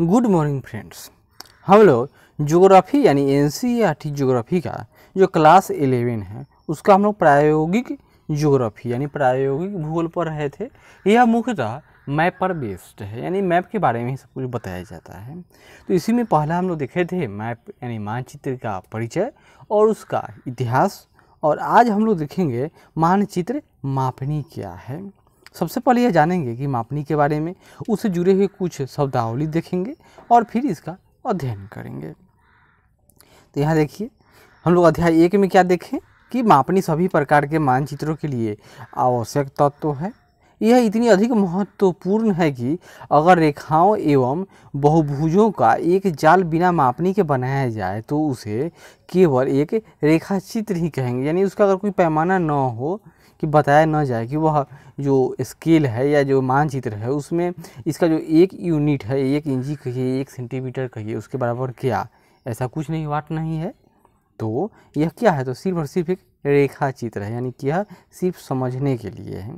good morning friends हम लोग geography यानी एन ज्योग्राफी e का जो क्लास एलेवन है उसका हम लोग प्रायोगिक ज्योग्राफी यानी प्रायोगिक भूगोल पर रहे थे यह मुख्यतः मैप पर बेस्ड है यानी मैप के बारे में ही सब कुछ बताया जाता है तो इसी में पहला हम लोग देखे थे मैप यानी मानचित्र का परिचय और उसका इतिहास और आज हम लोग देखेंगे मानचित्र मापनी क्या है सबसे पहले यह जानेंगे कि मापनी के बारे में उससे जुड़े हुए कुछ शब्दावली देखेंगे और फिर इसका अध्ययन करेंगे तो यहाँ देखिए हम लोग अध्याय एक में क्या देखें कि मापनी सभी प्रकार के मानचित्रों के लिए आवश्यक तत्व तो है यह इतनी अधिक महत्वपूर्ण है कि अगर रेखाओं एवं बहुभुजों का एक जाल बिना मापनी के बनाया जाए तो उसे केवल एक रेखाचित्र ही कहेंगे यानी उसका अगर कोई पैमाना न हो कि बताया ना जाए कि वह जो स्केल है या जो मानचित्र है उसमें इसका जो एक यूनिट है एक इंची कहिए एक सेंटीमीटर कहिए उसके बराबर क्या ऐसा कुछ नहीं वाट नहीं है तो यह क्या है तो सिर्फ और सिर्फ एक रेखा चित्र है यानी कि यह सिर्फ समझने के लिए है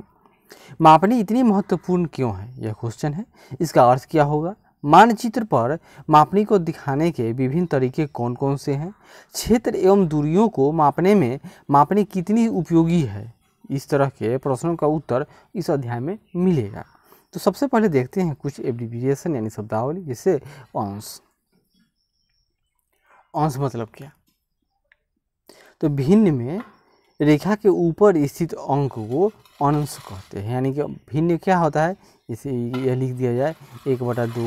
मापनी इतनी महत्वपूर्ण क्यों है यह क्वेश्चन है इसका अर्थ क्या होगा मानचित्र पर मापनी को दिखाने के विभिन्न तरीके कौन कौन से हैं क्षेत्र एवं दूरियों को मापने में मापनी कितनी उपयोगी है इस तरह के प्रश्नों का उत्तर इस अध्याय में मिलेगा तो सबसे पहले देखते हैं कुछ एब्रीविएशन यानी शब्दावली जैसे अंश अंश मतलब क्या तो भिन्न में रेखा के ऊपर स्थित अंक को अंश कहते हैं यानी कि भिन्न क्या होता है इसे यह लिख दिया जाए एक बटा दो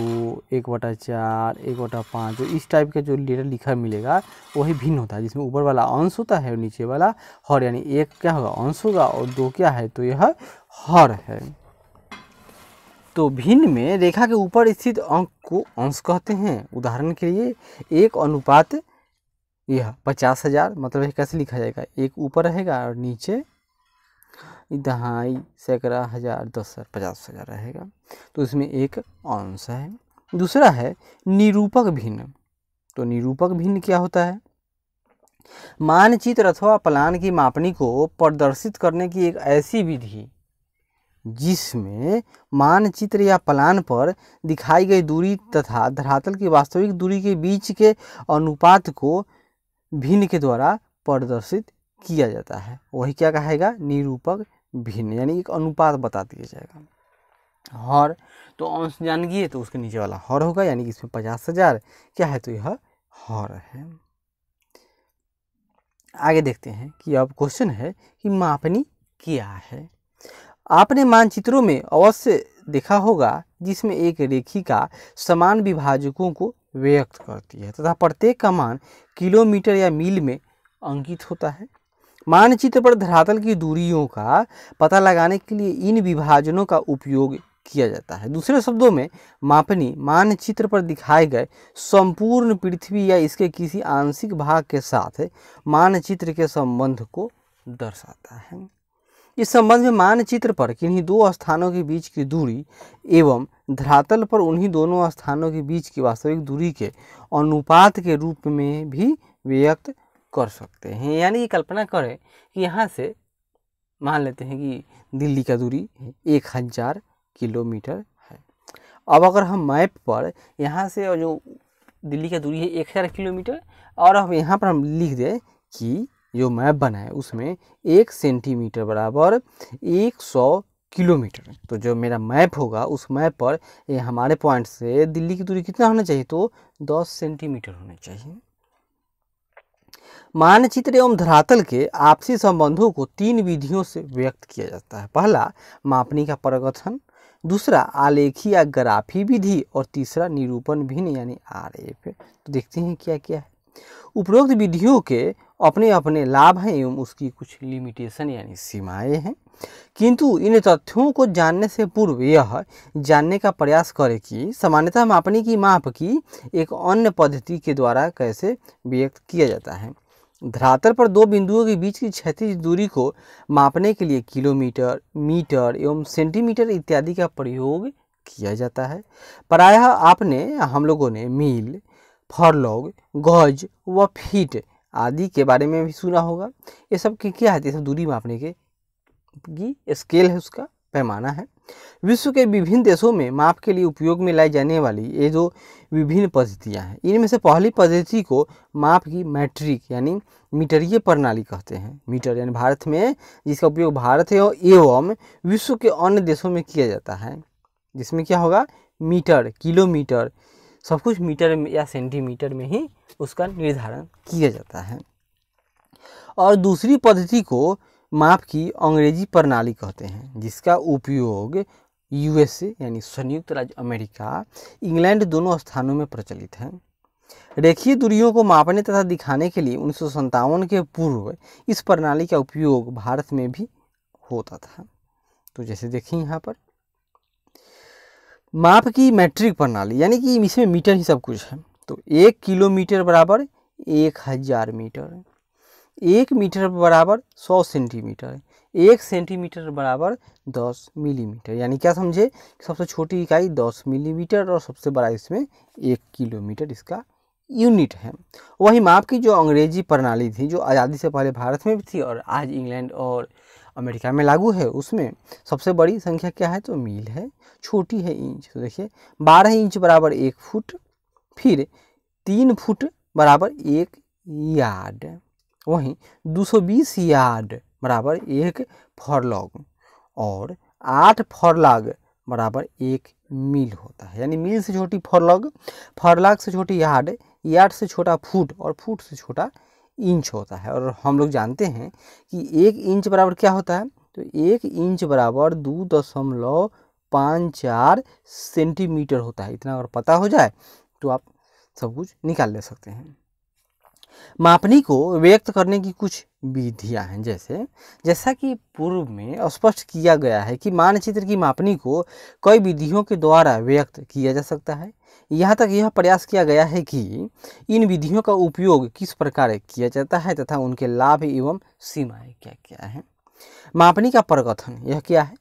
एक बटा चार एक बटा पाँच जो इस टाइप का जो लेटर लिखा मिलेगा वही भिन्न होता है जिसमें ऊपर वाला अंश होता है और नीचे वाला हर यानी एक क्या होगा अंश होगा और दो क्या है तो यह हर है तो भिन्न में रेखा के ऊपर स्थित अंक को अंश कहते हैं उदाहरण के लिए एक अनुपात यह पचास हज़ार मतलब कैसे लिखा जाएगा एक ऊपर रहेगा और नीचे दहाई सैकड़ा हज़ार दस हज़ार पचास हज़ार रहेगा तो इसमें एक अंश है दूसरा है निरूपक भिन्न तो निरूपक भिन्न क्या होता है मानचित्र अथवा प्लान की मापनी को प्रदर्शित करने की एक ऐसी विधि जिसमें मानचित्र या प्लान पर दिखाई गई दूरी तथा धरातल की वास्तविक दूरी के बीच के अनुपात को भिन्न के द्वारा प्रदर्शित किया जाता है वही क्या कहेगा निरूपक भिन्न यानी एक अनुपात बता दिया जाएगा हर तो अंश जानगी है तो उसके नीचे वाला हर होगा यानी कि इसमें पचास हज़ार क्या है तो यह हर है आगे देखते हैं कि अब क्वेश्चन है कि मापनी क्या है आपने मानचित्रों में अवश्य देखा होगा जिसमें एक रेखिका समान विभाजकों को व्यक्त करती है तथा प्रत्येक का मान किलोमीटर या मील में अंकित होता है मानचित्र पर धरातल की दूरियों का पता लगाने के लिए इन विभाजनों का उपयोग किया जाता है दूसरे शब्दों में मापनी मानचित्र पर दिखाए गए संपूर्ण पृथ्वी या इसके किसी आंशिक भाग के साथ मानचित्र के संबंध को दर्शाता है इस संबंध में मानचित्र पर किन्हीं दो स्थानों के बीच की दूरी एवं धरातल पर उन्हीं दोनों स्थानों के बीच की वास्तविक दूरी के अनुपात के रूप में भी व्यक्त कर सकते हैं यानी ये कल्पना करें कि यहाँ से मान लेते हैं कि दिल्ली का दूरी एक हज़ार किलोमीटर है अब अगर हम मैप पर यहाँ से और जो दिल्ली का दूरी है एक हज़ार किलोमीटर और अब यहाँ पर हम लिख दें कि जो मैप बना है उसमें एक सेंटीमीटर बराबर एक सौ किलोमीटर तो जो मेरा मैप होगा उस मैप पर ये हमारे पॉइंट से दिल्ली की दूरी कितना होना चाहिए तो दस सेंटीमीटर होना चाहिए मानचित्र एवं धरातल के आपसी संबंधों को तीन विधियों से व्यक्त किया जाता है पहला मापनी का प्रगठन दूसरा आलेखी या ग्राफी विधि और तीसरा निरूपण भिन्न यानी आर एफ तो देखते हैं क्या क्या है उपरोक्त विधियों के अपने अपने लाभ हैं एवं उसकी कुछ लिमिटेशन यानी सीमाएं हैं किंतु इन तथ्यों को जानने से पूर्व यह जानने का प्रयास करें कि सामान्यतः मापनी की माप की एक अन्य पद्धति के द्वारा कैसे व्यक्त किया जाता है धरातल पर दो बिंदुओं के बीच की क्षैतिज दूरी को मापने के लिए किलोमीटर मीटर एवं सेंटीमीटर इत्यादि का प्रयोग किया जाता है प्रायः आपने हम लोगों ने मील फरलॉग गज व फीट आदि के बारे में भी सुना होगा ये सब क्या है ये सब दूरी मापने के की स्केल है उसका पैमाना है विश्व के विभिन्न देशों में माप के लिए उपयोग में लाई जाने वाली ये जो विभिन्न पद्धतियाँ हैं इनमें से पहली पद्धति को माप की मैट्रिक यानी मीटरीय प्रणाली कहते हैं मीटर यानी भारत में जिसका उपयोग भारत एवं विश्व के अन्य देशों में किया जाता है जिसमें क्या होगा मीटर किलोमीटर सब कुछ मीटर या सेंटीमीटर में ही उसका निर्धारण किया जाता है और दूसरी पद्धति को माप की अंग्रेजी प्रणाली कहते हैं जिसका उपयोग यूएसए यानी संयुक्त राज्य अमेरिका इंग्लैंड दोनों स्थानों में प्रचलित है रेखीय दूरियों को मापने तथा दिखाने के लिए उन्नीस के पूर्व इस प्रणाली का उपयोग भारत में भी होता था तो जैसे देखिए यहाँ पर माप की मैट्रिक प्रणाली यानी कि इसमें मीटर ही सब कुछ है तो एक किलोमीटर बराबर एक हज़ार मीटर एक मीटर बराबर सौ सेंटीमीटर एक सेंटीमीटर बराबर दस मिलीमीटर यानी क्या समझे सबसे छोटी इकाई दस मिलीमीटर और सबसे बड़ा इसमें एक किलोमीटर इसका यूनिट है वही माप की जो अंग्रेजी प्रणाली थी जो आज़ादी से पहले भारत में भी थी और आज इंग्लैंड और अमेरिका में लागू है उसमें सबसे बड़ी संख्या क्या है तो मील है छोटी है इंच तो देखिए बारह इंच बराबर एक फुट फिर तीन फुट बराबर एक यार्ड वहीं 220 यार्ड बराबर एक फॉरलॉग और आठ फॉरलाग बराबर एक मील होता है यानी मील से छोटी फॉरलॉग फरलाग से छोटी यार्ड यार्ड से छोटा फुट और फुट से छोटा इंच होता है और हम लोग जानते हैं कि एक इंच बराबर क्या होता है तो एक इंच बराबर दो दशमलव पाँच चार सेंटीमीटर होता है इतना अगर पता हो जाए तो आप सब कुछ निकाल ले सकते हैं मापनी को व्यक्त करने की कुछ विधियाँ हैं जैसे जैसा कि पूर्व में स्पष्ट किया गया है कि मानचित्र की मापनी को कई विधियों के द्वारा व्यक्त किया जा सकता है यहाँ तक यह प्रयास किया गया है कि इन विधियों का उपयोग किस प्रकार किया जाता है तथा उनके लाभ एवं सीमाएँ क्या क्या हैं मापनी का प्रकथन यह क्या है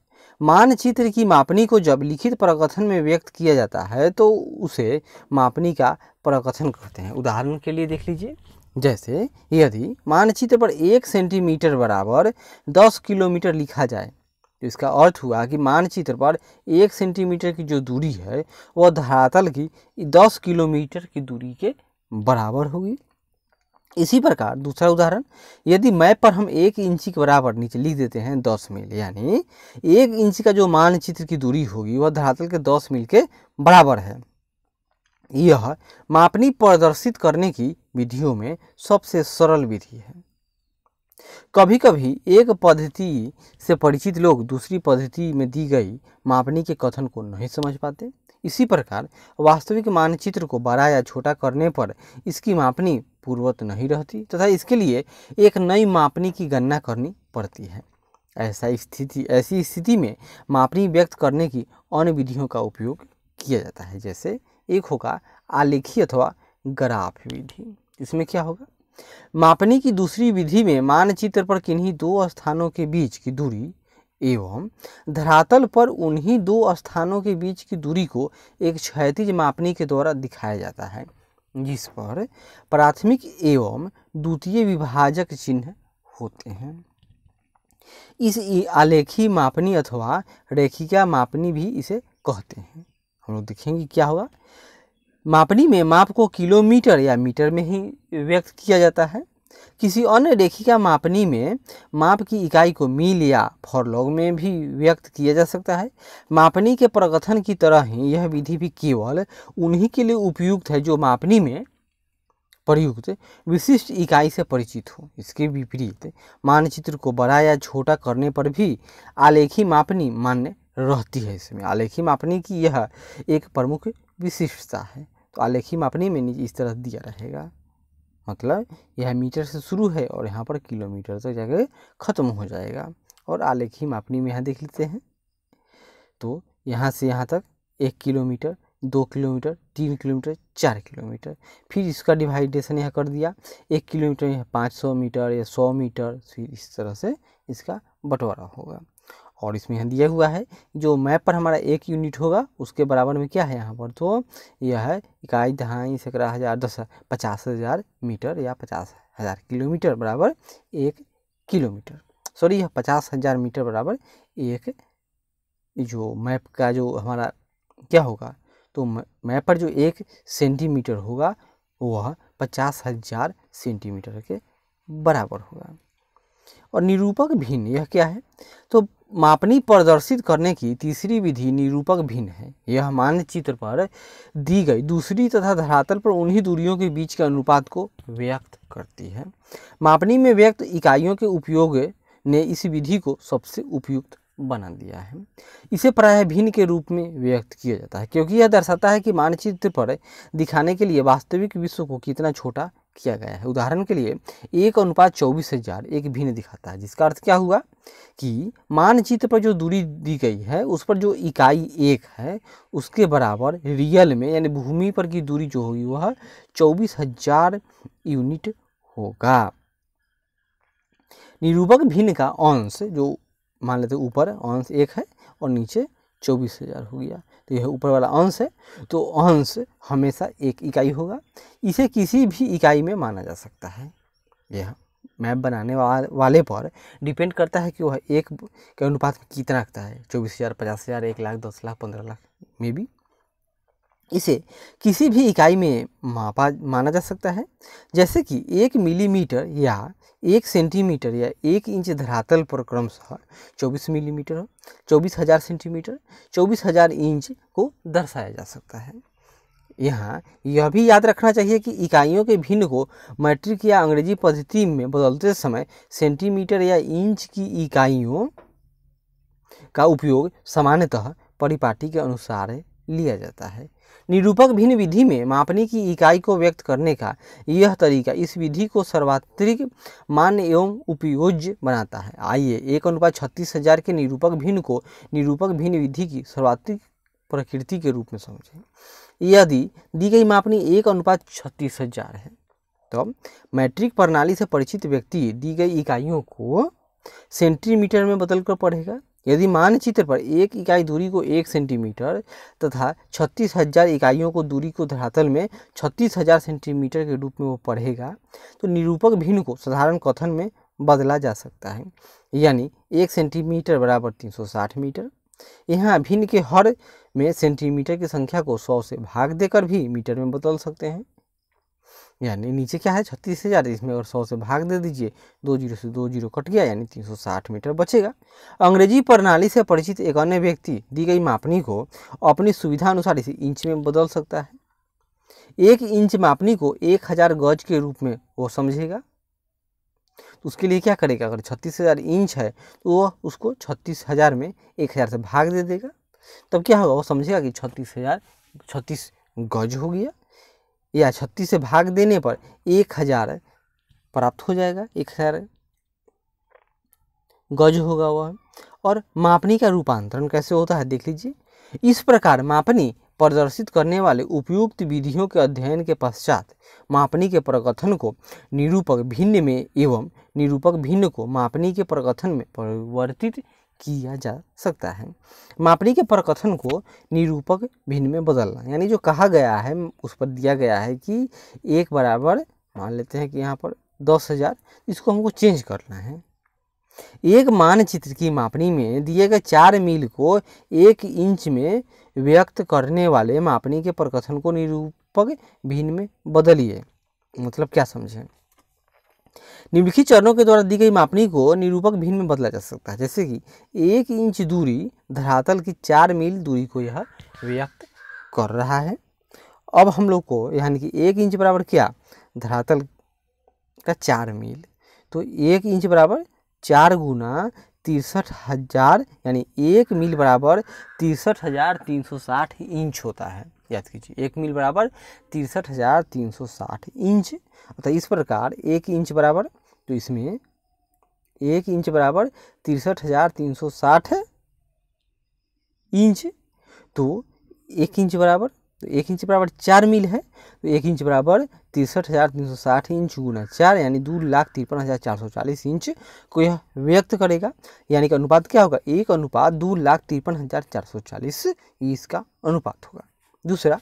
मानचित्र की मापनी को जब लिखित प्रकथन में व्यक्त किया जाता है तो उसे मापनी का प्रकथन कहते हैं उदाहरण के लिए देख लीजिए जैसे यदि मानचित्र पर एक सेंटीमीटर बराबर दस किलोमीटर लिखा जाए तो इसका अर्थ हुआ कि मानचित्र पर एक सेंटीमीटर की जो दूरी है वह धरातल की दस किलोमीटर की दूरी के बराबर होगी इसी प्रकार दूसरा उदाहरण यदि मैप पर हम एक इंची के बराबर नीचे लिख देते हैं दस मील यानी एक इंच का जो मानचित्र की दूरी होगी वह धरातल के दस मील के बराबर है यह मापनी प्रदर्शित करने की विधियों में सबसे सरल विधि है कभी कभी एक पद्धति से परिचित लोग दूसरी पद्धति में दी गई मापनी के कथन को नहीं समझ पाते इसी प्रकार वास्तविक मानचित्र को बड़ा या छोटा करने पर इसकी मापनी पूर्वत नहीं रहती तथा इसके लिए एक नई मापनी की गणना करनी पड़ती है ऐसा स्थिति ऐसी स्थिति में मापनी व्यक्त करने की अन्य विधियों का उपयोग किया जाता है जैसे एक होगा आलेखी अथवा ग्राफ विधि इसमें क्या होगा मापने की दूसरी विधि में मानचित्र पर किन्हीं दो स्थानों के बीच की दूरी एवं धरातल पर उन्हीं दो स्थानों के बीच की दूरी को एक क्षैतिज मापनी के द्वारा दिखाया जाता है जिस पर प्राथमिक एवं द्वितीय विभाजक चिन्ह होते हैं इस आलेखी मापनी अथवा रेखिका मापनी भी इसे कहते हैं हम लोग देखेंगे क्या हुआ मापनी में माप को किलोमीटर या मीटर में ही व्यक्त किया जाता है किसी अन्य रेखिका मापनी में माप की इकाई को मील या फॉरलॉग में भी व्यक्त किया जा सकता है मापनी के प्रकथन की तरह ही यह विधि भी केवल उन्हीं के लिए उपयुक्त है जो मापनी में प्रयुक्त विशिष्ट इकाई से परिचित हो इसके विपरीत मानचित्र को बड़ा या छोटा करने पर भी आलेखी मापनी मान्य रहती है इसमें आलेखी मापनी की यह एक प्रमुख विशिष्टता है तो आलेखी मापनी में इस तरह दिया रहेगा मतलब यह मीटर से शुरू है और यहाँ पर किलोमीटर तक जाके ख़त्म हो जाएगा और आलेखी मापनी में यहाँ देख लेते हैं तो यहाँ से यहाँ तक एक किलोमीटर दो किलोमीटर तीन किलोमीटर चार किलोमीटर फिर इसका डिवाइडेशन यहाँ कर दिया एक किलोमीटर यहाँ पाँच सौ मीटर या सौ मीटर फिर इस तरह से इसका बंटवारा होगा और इसमें दिया हुआ है जो मैप पर हमारा एक यूनिट होगा उसके बराबर में क्या है यहाँ पर तो यह है इकाई दहाई सत्रह हज़ार दस पचास हज़ार मीटर या पचास हज़ार किलोमीटर बराबर एक किलोमीटर सॉरी यह पचास हज़ार मीटर बराबर एक जो मैप का जो हमारा क्या होगा तो मैप पर जो एक सेंटीमीटर होगा वह पचास हज़ार सेंटीमीटर के बराबर होगा और निरूपक भिन्न यह क्या है तो मापनी प्रदर्शित करने की तीसरी विधि निरूपक भिन्न है यह मान्य चित्र पर दी गई दूसरी तथा धरातल पर उन्हीं दूरियों के बीच के अनुपात को व्यक्त करती है मापनी में व्यक्त इकाइयों के उपयोग ने इस विधि को सबसे उपयुक्त बना दिया है इसे प्रायः भिन्न के रूप में व्यक्त किया जाता है क्योंकि यह दर्शाता है कि मानचित्र पर दिखाने के लिए वास्तविक विश्व को कितना छोटा किया गया है उदाहरण के लिए एक अनुपात चौबीस हजार एक भिन्न दिखाता है जिसका अर्थ क्या हुआ कि मानचित्र पर जो दूरी दी गई है उस पर जो इकाई एक है उसके बराबर रियल में यानी भूमि पर की दूरी जो होगी वह चौबीस हजार यूनिट होगा निरूपक भिन्न का अंश जो मान लेते ऊपर अंश एक है और नीचे चौबीस हजार हो गया तो यह ऊपर वाला अंश है तो अंश हमेशा एक इकाई होगा इसे किसी भी इकाई में माना जा सकता है यह मैप बनाने वाले पर डिपेंड करता है कि वह एक के अनुपात में कितना रखता है चौबीस हज़ार पचास हज़ार एक लाख दस लाख पंद्रह लाख में भी इसे किसी भी इकाई में मापा माना जा सकता है जैसे कि एक मिलीमीटर या एक सेंटीमीटर या एक इंच धरातल पर क्रमशः चौबीस मिलीमीटर चौबीस हज़ार सेंटीमीटर चौबीस हज़ार इंच को दर्शाया जा सकता है यहाँ यह भी याद रखना चाहिए कि इकाइयों के भिन्न को मैट्रिक या अंग्रेजी पद्धति में बदलते समय सेंटीमीटर या इंच की इकाइयों का उपयोग सामान्यतः परिपाटी के अनुसार लिया जाता है निरूपक भिन्न विधि में मापने की इकाई को व्यक्त करने का यह तरीका इस विधि को सर्वात्रिक मान्य एवं उपयोज्य बनाता है आइए एक अनुपात छत्तीस हजार के निरूपक भिन्न को निरूपक भिन्न विधि की सर्वात्रिक प्रकृति के रूप में समझें यदि दी गई मापनी एक अनुपात छत्तीस हजार है तो मैट्रिक प्रणाली से परिचित व्यक्ति दी गई इकाइयों को सेंटीमीटर में बदलकर पढ़ेगा यदि मानचित्र पर एक इकाई दूरी को एक सेंटीमीटर तथा छत्तीस हजार इकाइयों को दूरी को धरातल में छत्तीस हजार सेंटीमीटर के रूप में वो पढ़ेगा तो निरूपक भिन्न को साधारण कथन में बदला जा सकता है यानी एक सेंटीमीटर बराबर 360 मीटर यहाँ भिन्न के हर में सेंटीमीटर की संख्या को 100 से भाग देकर भी मीटर में बदल सकते हैं यानी नीचे क्या है छत्तीस हज़ार इसमें अगर सौ से भाग दे दीजिए दो जीरो से दो जीरो कट गया यानी तीन सौ साठ मीटर बचेगा अंग्रेजी प्रणाली से परिचित एक अन्य व्यक्ति दी गई मापनी को अपनी सुविधा अनुसार इसे इंच में बदल सकता है एक इंच मापनी को एक हज़ार गज के रूप में वो समझेगा तो उसके लिए क्या करेगा अगर छत्तीस हज़ार इंच है तो वह उसको छत्तीस हज़ार में एक हज़ार से भाग दे देगा तब क्या होगा वो समझेगा कि छत्तीस हज़ार छत्तीस गज हो गया या छत्तीस से भाग देने पर एक हज़ार प्राप्त हो जाएगा एक हज़ार गज होगा वह और मापनी का रूपांतरण कैसे होता है देख लीजिए इस प्रकार मापनी प्रदर्शित करने वाले उपयुक्त विधियों के अध्ययन के पश्चात मापनी के प्रकथन को निरूपक भिन्न में एवं निरूपक भिन्न को मापनी के प्रकथन में परिवर्तित किया जा सकता है मापनी के प्रकथन को निरूपक भिन्न में बदलना यानी जो कहा गया है उस पर दिया गया है कि एक बराबर मान लेते हैं कि यहाँ पर दस हज़ार इसको हमको चेंज करना है एक मानचित्र की मापनी में दिए गए चार मील को एक इंच में व्यक्त करने वाले मापनी के प्रकथन को निरूपक भिन्न में बदलिए मतलब क्या समझें निम्नलिखित चरणों के द्वारा दी गई मापनी को निरूपक भिन्न में बदला जा सकता है जैसे कि एक इंच दूरी धरातल की चार मील दूरी को यह व्यक्त कर रहा है अब हम लोग को यानी कि एक इंच बराबर क्या धरातल का चार मील तो एक इंच बराबर चार गुना तिरसठ हज़ार यानी एक मील बराबर तिरसठ हज़ार तीन सौ साठ इंच होता है याद कीजिए एक मील बराबर तिरसठ हज़ार तीन सौ साठ इंच अतः इस प्रकार एक इंच बराबर तो इसमें एक इंच बराबर तिरसठ हज़ार तीन सौ साठ इंच तो एक इंच बराबर तो एक इंच बराबर चार मील है तो एक इंच बराबर तिरसठ हज़ार तीन सौ साठ इंच गुना चार यानी दो लाख तिरपन हज़ार चार सौ चालीस इंच को यह व्यक्त करेगा यानी कि अनुपात क्या होगा एक अनुपात दो लाख तिरपन हज़ार चार सौ चालीस इसका अनुपात होगा दूसरा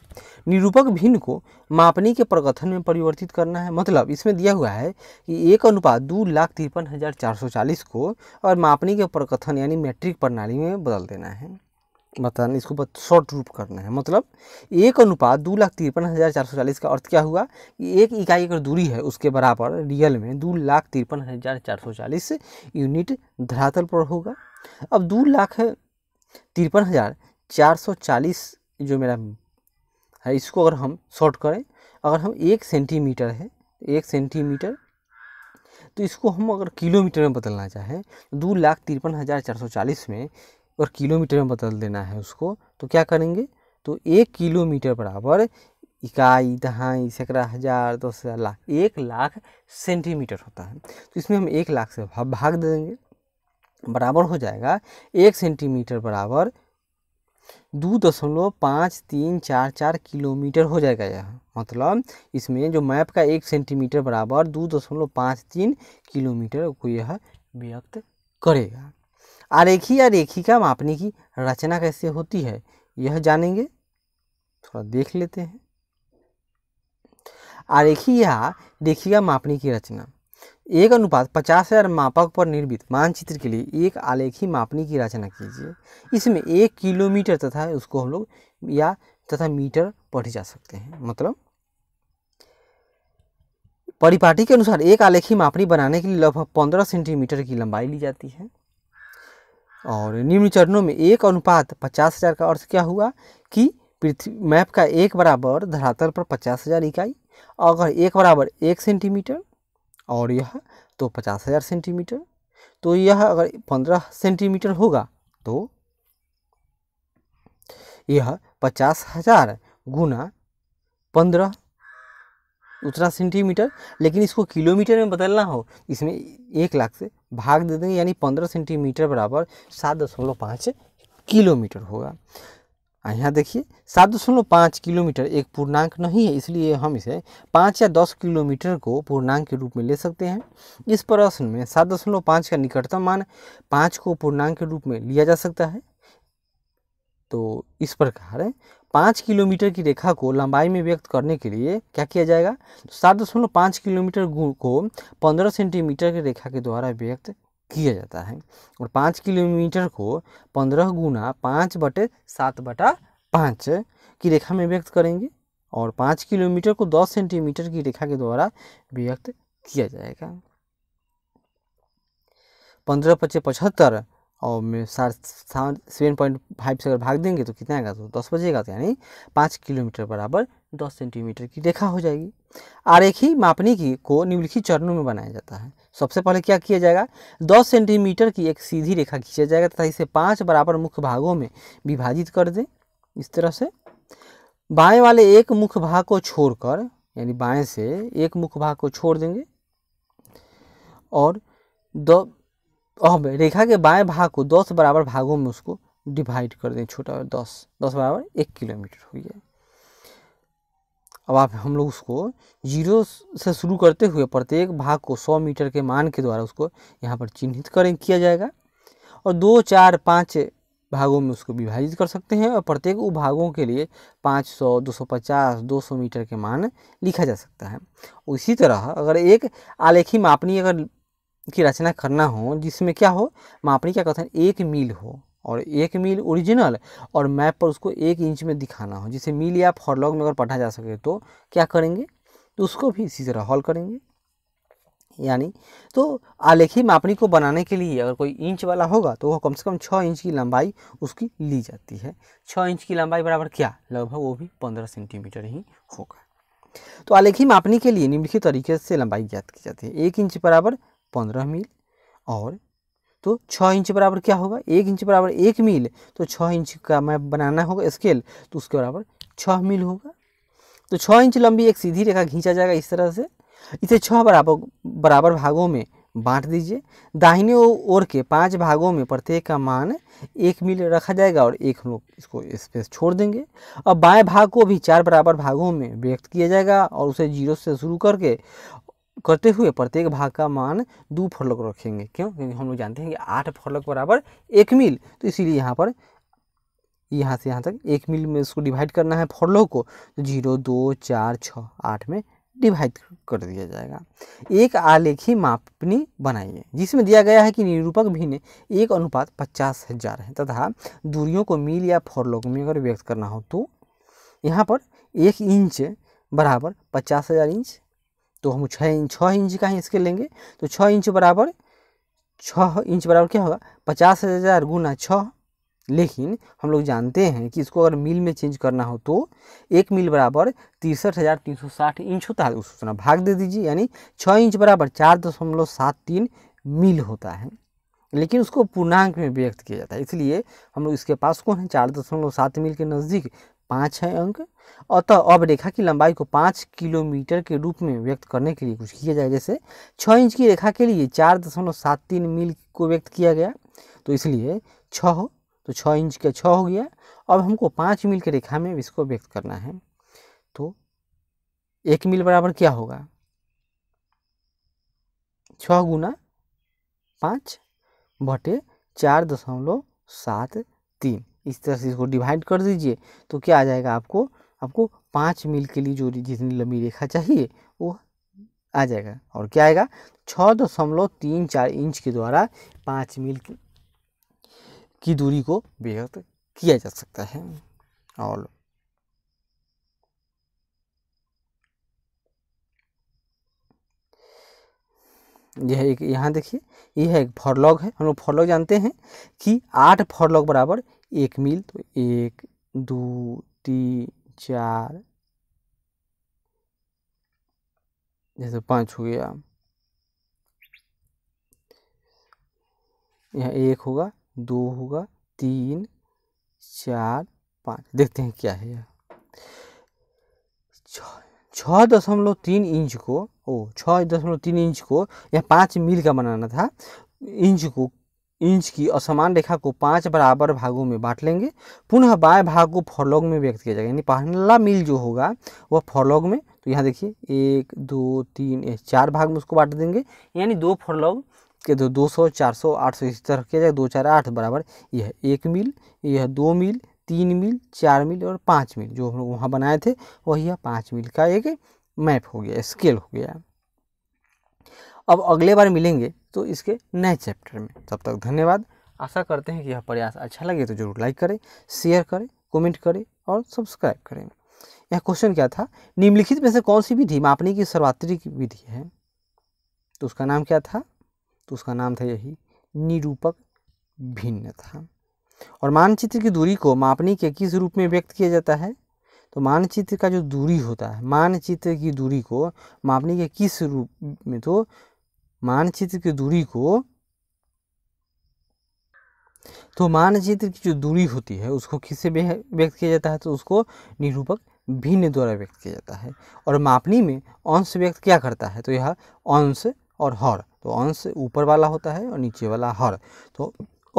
निरूपक भिन्न को मापनी के प्रकथन में परिवर्तित करना है मतलब इसमें दिया हुआ है कि एक अनुपात दो लाख तिरपन हज़ार चार सौ चालीस को और मापनी के प्रकथन यानी मैट्रिक प्रणाली में बदल देना है मतलब इसको शॉर्ट रूप करना है मतलब एक अनुपात दो लाख तिरपन हज़ार चार सौ चालीस का अर्थ क्या हुआ कि एक इकाई अगर दूरी है उसके बराबर रियल में दो लाख तिरपन हज़ार चार सौ चालीस यूनिट धरातल पर होगा अब दो लाख तिरपन हज़ार चार सौ चालीस जो मेरा है इसको अगर हम शॉर्ट करें अगर हम एक सेंटीमीटर है एक सेंटीमीटर तो इसको हम अगर किलोमीटर में बदलना चाहें तो दो लाख तिरपन हज़ार चार सौ चालीस में और किलोमीटर में बदल देना है उसको तो क्या करेंगे तो एक किलोमीटर बराबर इकाई दहाई सैकड़ा हज़ार दस हज़ार लाख एक लाख सेंटीमीटर होता है तो इसमें हम एक लाख से भाग दे देंगे बराबर हो जाएगा एक सेंटीमीटर बराबर दो दशमलव पाँच तीन चार चार किलोमीटर हो जाएगा यह मतलब इसमें जो मैप का एक सेंटीमीटर बराबर दो दशमलव पाँच तीन किलोमीटर को यह व्यक्त करेगा आरेखी या रेखिका मापने की रचना कैसे होती है यह जानेंगे थोड़ा देख लेते हैं आरेखी या रेखिका मापने की रचना एक अनुपात पचास हजार मापक पर निर्मित मानचित्र के लिए एक आलेखी मापनी की रचना कीजिए इसमें एक किलोमीटर तथा उसको हम लोग या तथा मीटर पढ़े जा सकते हैं मतलब परिपाटी के अनुसार एक आलेखी मापनी बनाने के लिए लगभग पंद्रह सेंटीमीटर की लंबाई ली जाती है और निम्न चरणों में एक अनुपात पचास हज़ार का अर्थ क्या हुआ कि पृथ्वी मैप का एक बराबर धरातल पर पचास हज़ार इकाई अगर एक बराबर एक सेंटीमीटर और यह तो पचास हज़ार सेंटीमीटर तो यह अगर पंद्रह सेंटीमीटर होगा तो यह पचास हज़ार गुना पंद्रह उतना सेंटीमीटर लेकिन इसको किलोमीटर में बदलना हो इसमें एक लाख से भाग दे देंगे यानी पंद्रह सेंटीमीटर बराबर सात दशमलव पाँच किलोमीटर होगा यहाँ देखिए सात दशमलव पाँच किलोमीटर एक पूर्णांक नहीं है इसलिए हम इसे पाँच या दस किलोमीटर को पूर्णांक के रूप में ले सकते हैं इस प्रश्न में सात दशमलव पाँच का निकटतम मान पाँच को पूर्णांक के रूप में लिया जा सकता है तो इस प्रकार पाँच किलोमीटर की रेखा को लंबाई में व्यक्त करने के लिए क्या किया जाएगा तो सात दशमलव पाँच किलोमीटर को पंद्रह सेंटीमीटर की रेखा के द्वारा व्यक्त किया जाता है और पाँच किलोमीटर को पंद्रह गुना पाँच बटे सात बटा पाँच की रेखा में व्यक्त करेंगे और पाँच किलोमीटर को दस सेंटीमीटर की रेखा के द्वारा व्यक्त किया जाएगा पंद्रह पच्चे पचहत्तर और सेवन पॉइंट फाइव से अगर भाग देंगे तो कितना आएगा तो दस बजेगा तो यानी पाँच किलोमीटर बराबर दस सेंटीमीटर की रेखा हो जाएगी आरेखी मापनी की को निम्नलिखित चरणों में बनाया जाता है सबसे पहले क्या किया जाएगा 10 सेंटीमीटर की एक सीधी रेखा खींचा जाएगा तथा इसे पांच बराबर मुख्य भागों में विभाजित कर दें इस तरह से बाएं वाले एक मुख्य भाग को छोड़कर यानी बाएं से एक मुख्य भाग को छोड़ देंगे और दो अब रेखा के बाएं भाग को दस बराबर भागों में उसको डिवाइड कर दें छोटा दस दस बराबर एक किलोमीटर हो गया अब आप हम लोग उसको जीरो से शुरू करते हुए प्रत्येक भाग को सौ मीटर के मान के द्वारा उसको यहाँ पर चिन्हित करें किया जाएगा और दो चार पाँच भागों में उसको विभाजित कर सकते हैं और प्रत्येक उपभागों के लिए 500, 250, 200 मीटर के मान लिखा जा सकता है उसी तरह अगर एक आलेखी मापनी अगर की रचना करना हो जिसमें क्या हो मापनी क्या कथन एक मील हो और एक मील ओरिजिनल और मैप पर उसको एक इंच में दिखाना हो जिसे मील या फॉरलॉग में अगर पढ़ा जा सके तो क्या करेंगे तो उसको भी इसी तरह हॉल करेंगे यानी तो आलेखी मापनी को बनाने के लिए अगर कोई इंच वाला होगा तो वह कम से कम छः इंच की लंबाई उसकी ली जाती है छः इंच की लंबाई बराबर क्या लगभग वो भी पंद्रह सेंटीमीटर ही होगा तो आलेखी मापनी के लिए निम्नलिखित तरीके से लंबाई ज्ञात की जाती है एक इंच बराबर पंद्रह मील और तो छः इंच बराबर क्या होगा एक इंच बराबर एक मील तो छः इंच का मैं बनाना होगा स्केल तो उसके बराबर छः मील होगा तो छः इंच लंबी एक सीधी रेखा खींचा जाएगा इस तरह से इसे छः बराबर बराबर भागों में बांट दीजिए दाहिने ओर के पांच भागों में प्रत्येक का मान एक मील रखा जाएगा और एक हम लोग इसको स्पेस छोड़ देंगे अब बाएं भाग को भी चार बराबर भागों में व्यक्त किया जाएगा और उसे जीरो से शुरू करके करते हुए प्रत्येक भाग का मान दो फर्लक रखेंगे क्यों क्योंकि हम लोग जानते हैं कि आठ फर्लक बराबर एक मील तो इसीलिए यहाँ पर यहाँ से यहाँ तक एक मील में इसको डिवाइड करना है फर्लक को तो जीरो दो चार छः आठ में डिवाइड कर दिया जाएगा एक आलेखी मापनी बनाइए जिसमें दिया गया है कि निरूपक भिन्न एक अनुपात पचास हजार है तथा दूरियों को मील या फॉरलोक में अगर व्यक्त करना हो तो यहाँ पर एक इंच बराबर पचास हजार इंच तो हम छः इंच छः इंच का ही स्केल लेंगे तो छः इंच बराबर छः इंच बराबर क्या होगा पचास हज़ार गुना छः लेकिन हम लोग जानते हैं कि इसको अगर मील में चेंज करना हो तो एक मील बराबर तिरसठ हज़ार तीन सौ साठ इंच होता है उसको भाग दे दीजिए यानी छः इंच बराबर चार दशमलव सात तीन मील होता है लेकिन उसको पूर्णांक में व्यक्त किया जाता है इसलिए हम लोग इसके पास कौन है चार दशमलव सात मील के नज़दीक पाँच है अंक अतः तो अब रेखा की लंबाई को पाँच किलोमीटर के रूप में व्यक्त करने के लिए कुछ किया जाए जैसे छः इंच की रेखा के लिए चार दशमलव सात तीन मील को व्यक्त किया गया तो इसलिए छः हो तो छः इंच का छः हो गया अब हमको पाँच मील के रेखा में इसको व्यक्त करना है तो एक मील बराबर क्या होगा छः गुना पाँच बटे चार दशमलव सात तीन इस तरह से इसको डिवाइड कर दीजिए तो क्या आ जाएगा आपको आपको पाँच मील के लिए जो जितनी लंबी रेखा चाहिए वो आ जाएगा और क्या आएगा छः दशमलव तीन चार इंच के द्वारा पाँच मील की दूरी को व्यक्त किया जा सकता है और यह एक यहाँ देखिए यह एक फॉरलॉग है हम लोग फॉरलॉग जानते हैं कि आठ फॉरलॉग बराबर एक मील तो एक दो तीन चार जैसे पाँच हो गया यहाँ एक होगा दो होगा तीन चार पाँच देखते हैं क्या है यह छः दशमलव तीन इंच को ओ छः दशमलव तीन इंच को यह पाँच मील का बनाना था इंच को इंच की असमान रेखा को पांच बराबर भागों में बांट लेंगे पुनः बाएं भाग को फॉरलॉग में व्यक्त किया जाएगा यानी पहला मील जो होगा वह फॉरलॉग में तो यहाँ देखिए एक दो तीन चार भाग में उसको बांट देंगे यानी दो फॉरलॉग के दो दो सौ चार सौ आठ सौ इसी तरह किया जाएगा दो चार आठ बराबर यह एक मील यह दो मील तीन मील चार मील और पाँच मील जो हम लोग वहाँ बनाए थे वही है पाँच मील का एक मैप हो गया स्केल हो गया अब अगले बार मिलेंगे तो इसके नए चैप्टर में तब तक धन्यवाद आशा करते हैं कि यह प्रयास अच्छा लगे तो जरूर लाइक करें शेयर करें कमेंट करें और सब्सक्राइब करें यह क्वेश्चन क्या था निम्नलिखित में से कौन सी विधि मापने की सर्वात्रिक विधि है तो उसका नाम क्या था तो उसका नाम था यही निरूपक भिन्न था और मानचित्र की दूरी को मापने के किस रूप में व्यक्त किया जाता है तो मानचित्र का जो दूरी होता है मानचित्र की दूरी को मापने के किस रूप में तो मानचित्र की दूरी को तो मानचित्र की जो दूरी होती है उसको किससे व्यक्त किया जाता है तो उसको निरूपक भिन्न द्वारा व्यक्त किया जाता है और मापनी में अंश व्यक्त क्या करता है तो यह अंश और हर तो अंश ऊपर वाला होता है और नीचे वाला हर तो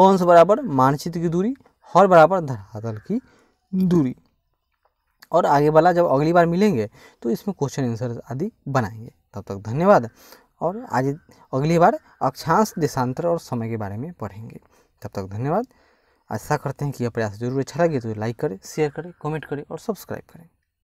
अंश बराबर मानचित्र की दूरी हर बराबर धरातल की दूरी और आगे वाला जब अगली बार मिलेंगे तो इसमें क्वेश्चन आंसर आदि बनाएंगे तब तक धन्यवाद और आज अगली बार अक्षांश देशांतर और समय के बारे में पढ़ेंगे तब तक धन्यवाद आशा करते हैं कि यह प्रयास जरूर अच्छा लगे तो लाइक करें शेयर करें कमेंट करें और सब्सक्राइब करें